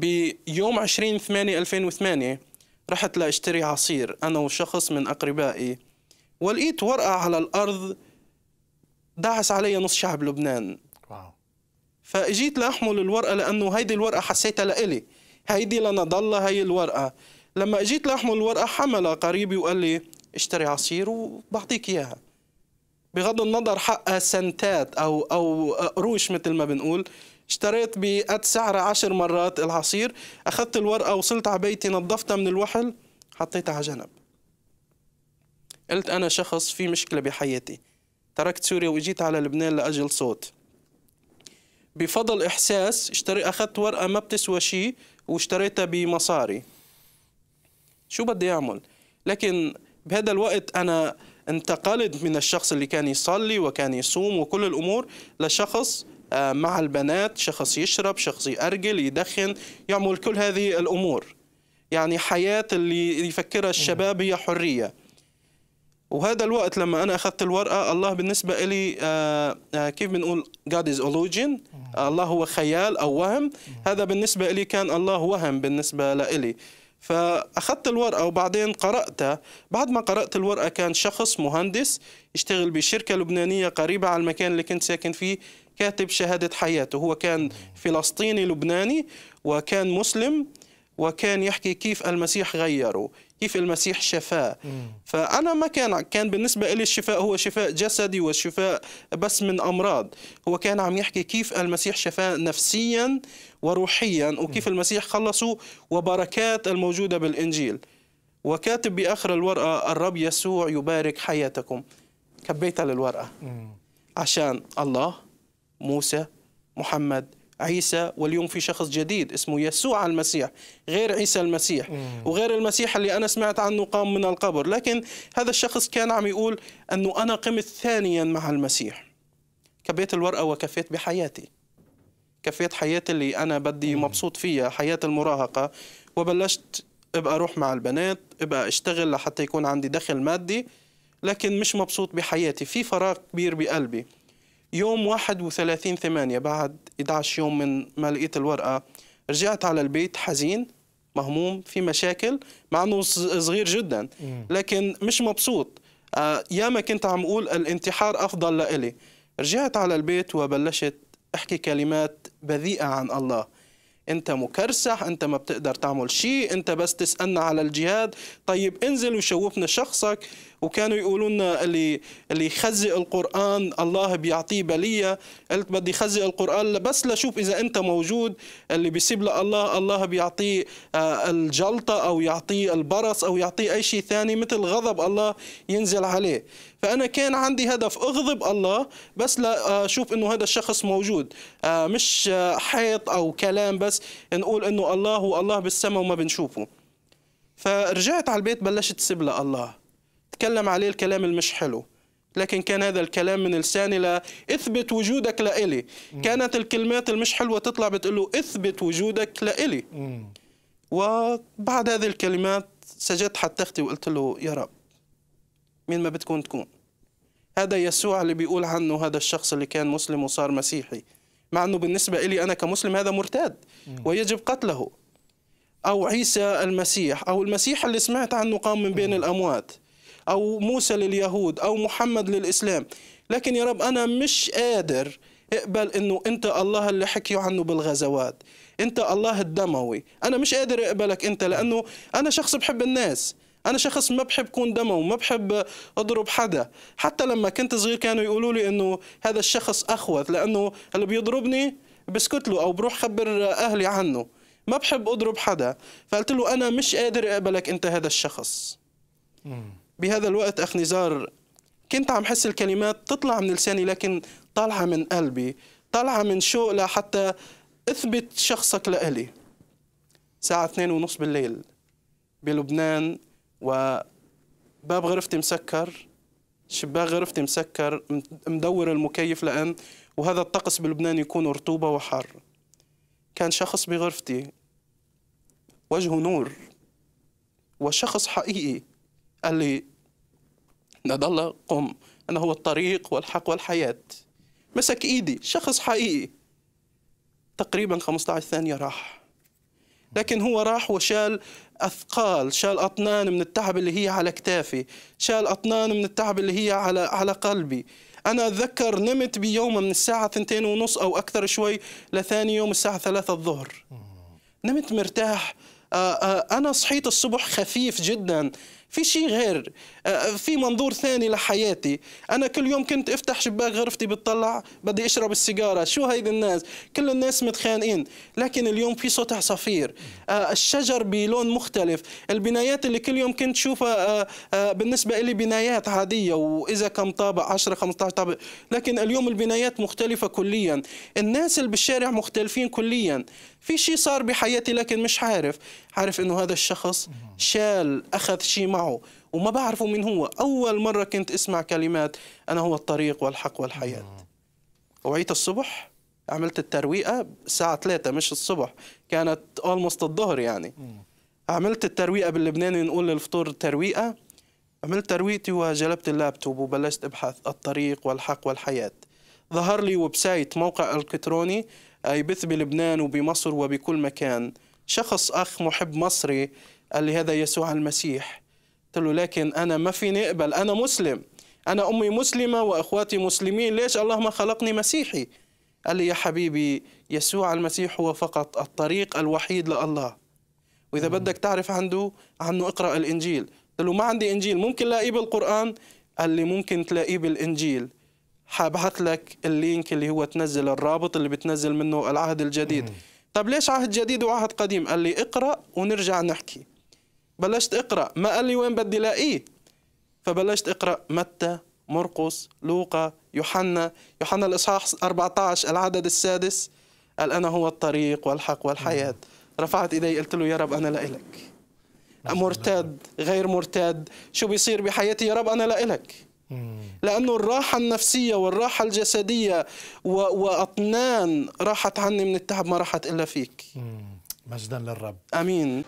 بيوم 20 8 2008 رحت لاشتري عصير انا وشخص من اقربائي ولقيت ورقه على الارض دعس علي نص شعب لبنان واو فاجيت لاحمل الورقه لانه هيدي الورقه حسيتها لإلي هيدي لنضل هي الورقه لما اجيت لاحمل الورقه حملها قريبي وقال لي اشتري عصير وبعطيك اياها بغض النظر حقها سنتات او او قروش مثل ما بنقول اشتريت بقد سعر عشر مرات العصير أخذت الورقة وصلت على بيتي نظفتها من الوحل حطيتها على جنب قلت أنا شخص في مشكلة بحياتي تركت سوريا وإجيت على لبنان لأجل صوت بفضل إحساس اشتري أخذت ورقة ما بتسوى شيء واشتريتها بمصاري شو بدي أعمل لكن بهذا الوقت أنا انتقلت من الشخص اللي كان يصلي وكان يصوم وكل الأمور لشخص آه، مع البنات شخص يشرب شخص يأرجل يدخن يعمل كل هذه الأمور يعني حياة اللي يفكرها الشباب هي حرية وهذا الوقت لما أنا أخذت الورقة الله بالنسبة لي آه، آه، كيف بنقول God is illusion الله هو خيال أو وهم هذا بالنسبة لي كان الله وهم بالنسبة لإلي فأخذت الورقة وبعدين قرأتها بعد ما قرأت الورقة كان شخص مهندس يشتغل بشركة لبنانية قريبة على المكان اللي كنت ساكن فيه كاتب شهادة حياته هو كان فلسطيني لبناني وكان مسلم وكان يحكي كيف المسيح غيره كيف المسيح شفاه فأنا ما كان كان بالنسبة لي الشفاء هو شفاء جسدي والشفاء بس من أمراض هو كان عم يحكي كيف المسيح شفاه نفسيا وروحيا وكيف المسيح خلصه وبركات الموجودة بالإنجيل وكاتب بآخر الورقة الرب يسوع يبارك حياتكم كبيتها للورقة عشان الله موسى محمد عيسى واليوم في شخص جديد اسمه يسوع المسيح غير عيسى المسيح وغير المسيح اللي أنا سمعت عنه قام من القبر لكن هذا الشخص كان عم يقول أنه أنا قمت ثانيا مع المسيح كبيت الورقة وكفيت بحياتي كفيت حياتي اللي أنا بدي مبسوط فيها حياة المراهقة وبلشت ابقى أروح مع البنات ابقى أشتغل لحتى يكون عندي دخل مادي لكن مش مبسوط بحياتي في فراغ كبير بقلبي يوم 31 8 بعد 11 يوم من ما لقيت الورقة رجعت على البيت حزين مهموم في مشاكل مع أنه صغير جدا لكن مش مبسوط آه، يا ما كنت عم أقول الانتحار أفضل لإلي رجعت على البيت وبلشت أحكي كلمات بذيئة عن الله انت مكرسح انت ما بتقدر تعمل شيء انت بس تسالنا على الجهاد طيب انزل وشوفنا شخصك وكانوا يقولوا لنا اللي اللي يخزق القران الله بيعطيه بليه قلت بدي خزق القران بس لشوف اذا انت موجود اللي بيسيب له الله الله بيعطيه آه، الجلطه او يعطيه البرص او يعطيه اي شيء ثاني مثل غضب الله ينزل عليه فانا كان عندي هدف اغضب الله بس لاشوف آه، انه هذا الشخص موجود آه، مش آه، حيط او كلام بس نقول انه الله هو الله بالسماء وما بنشوفه فرجعت على البيت بلشت سب الله تكلم عليه الكلام المش حلو لكن كان هذا الكلام من لساني لأثبت وجودك لإلي كانت الكلمات المش حلوة تطلع بتقول له اثبت وجودك لإلي وبعد هذه الكلمات سجدت حتى أختي وقلت له يا رب من ما بتكون تكون هذا يسوع اللي بيقول عنه هذا الشخص اللي كان مسلم وصار مسيحي مع أنه بالنسبة إلي أنا كمسلم هذا مرتد ويجب قتله أو عيسى المسيح أو المسيح اللي سمعت عنه قام من بين الأموات أو موسى لليهود أو محمد للإسلام لكن يا رب أنا مش قادر اقبل انه انت الله اللي حكيوا عنه بالغزوات انت الله الدموي انا مش قادر اقبلك انت لانه انا شخص بحب الناس انا شخص ما بحب كون دمه وما بحب اضرب حدا حتى لما كنت صغير كانوا يقولوا لي انه هذا الشخص اخوث لانه اللي بيضربني بسكت له او بروح خبر اهلي عنه ما بحب اضرب حدا فقلت له انا مش قادر اقبلك انت هذا الشخص بهذا الوقت اخ نزار كنت عم حس الكلمات تطلع من لساني لكن طالعه من قلبي طالعه من شوق لحتى اثبت شخصك لإلي ساعة اثنين ونص بالليل بلبنان وباب غرفتي مسكر شباك غرفتي مسكر مدور المكيف لأن وهذا الطقس بلبنان يكون رطوبة وحر كان شخص بغرفتي وجهه نور وشخص حقيقي قال لي نضل قم أنا هو الطريق والحق والحياة مسك إيدي شخص حقيقي تقريبا 15 ثانية راح لكن هو راح وشال اثقال شال اطنان من التعب اللي هي على كتافي شال اطنان من التعب اللي هي على على قلبي انا اتذكر نمت بيوم من الساعه ثنتين ونص او اكثر شوي لثاني يوم الساعه ثلاثة الظهر نمت مرتاح آه، آه، انا صحيت الصبح خفيف جدا في شيء غير آه، آه، في منظور ثاني لحياتي انا كل يوم كنت افتح شباك غرفتي بتطلع بدي اشرب السيجاره شو هيدي الناس كل الناس متخانقين لكن اليوم في صوت عصافير آه، الشجر بلون مختلف البنايات اللي كل يوم كنت شوفها بالنسبه لي بنايات عاديه واذا كم طابق 10 15 طابق لكن اليوم البنايات مختلفه كليا الناس اللي بالشارع مختلفين كليا في شيء صار بحياتي لكن مش عارف عارف انه هذا الشخص شال اخذ شيء معه وما بعرفه من هو اول مره كنت اسمع كلمات انا هو الطريق والحق والحياه وعيت الصبح عملت الترويقه الساعه 3 مش الصبح كانت اولموست الظهر يعني عملت الترويقه باللبناني نقول للفطور ترويقه عملت ترويقتي وجلبت اللابتوب وبلشت ابحث الطريق والحق والحياه ظهر لي ويب سايت موقع الكتروني يبث بلبنان وبمصر وبكل مكان شخص اخ محب مصري قال لي هذا يسوع المسيح قلت له لكن انا ما فيني اقبل انا مسلم انا امي مسلمه واخواتي مسلمين ليش الله ما خلقني مسيحي قال لي يا حبيبي يسوع المسيح هو فقط الطريق الوحيد لله واذا بدك تعرف عنده عنه اقرا الانجيل قلت له ما عندي انجيل ممكن لاقيه بالقران قال لي ممكن تلاقيه بالانجيل حابعث لك اللينك اللي هو تنزل الرابط اللي بتنزل منه العهد الجديد طب ليش عهد جديد وعهد قديم قال لي اقرأ ونرجع نحكي بلشت اقرأ ما قال لي وين بدي لاقيه فبلشت اقرأ متى مرقس لوقا يوحنا يوحنا الإصحاح 14 العدد السادس قال أنا هو الطريق والحق والحياة رفعت إيدي قلت له يا رب أنا لإلك مرتد غير مرتد شو بيصير بحياتي يا رب أنا لإلك لأنه الراحة النفسية والراحة الجسدية وأطنان راحت عني من التعب ما راحت إلا فيك مجدا للرب أمين